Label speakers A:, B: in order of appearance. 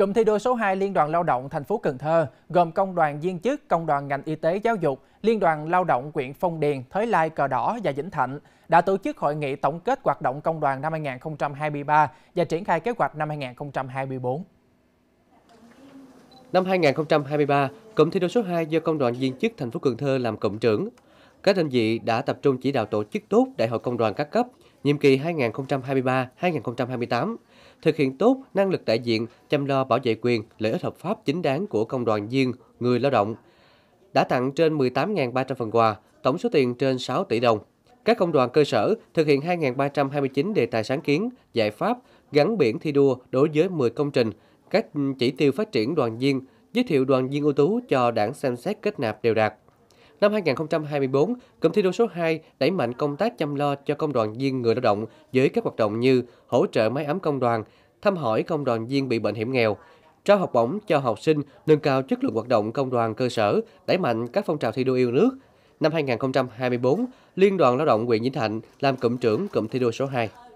A: Cụm thi đua số 2 Liên đoàn Lao động thành phố Cần Thơ gồm công đoàn viên chức, công đoàn ngành y tế giáo dục, Liên đoàn Lao động quyện Phong Điền, Thới Lai, Cờ Đỏ và Vĩnh Thạnh đã tổ chức hội nghị tổng kết hoạt động công đoàn năm 2023 và triển khai kế hoạch năm 2024.
B: Năm 2023, Cụm thi đua số 2 do Công đoàn viên chức thành phố Cần Thơ làm cụm trưởng các đơn vị đã tập trung chỉ đạo tổ chức tốt Đại hội Công đoàn các cấp nhiệm kỳ 2023-2028, thực hiện tốt năng lực đại diện chăm lo bảo vệ quyền, lợi ích hợp pháp chính đáng của công đoàn viên, người lao động. Đã tặng trên 18.300 phần quà, tổng số tiền trên 6 tỷ đồng. Các công đoàn cơ sở thực hiện 2.329 đề tài sáng kiến, giải pháp gắn biển thi đua đối với 10 công trình, các chỉ tiêu phát triển đoàn viên, giới thiệu đoàn viên ưu tú cho đảng xem xét kết nạp đều đạt. Năm 2024, cụm thi đua số 2 đẩy mạnh công tác chăm lo cho công đoàn viên người lao động với các hoạt động như hỗ trợ máy ấm công đoàn, thăm hỏi công đoàn viên bị bệnh hiểm nghèo, trao học bổng cho học sinh, nâng cao chất lượng hoạt động công đoàn cơ sở, đẩy mạnh các phong trào thi đua yêu nước. Năm 2024, Liên đoàn Lao động huyện Vĩnh Thạnh làm cụm trưởng cụm thi đua số 2.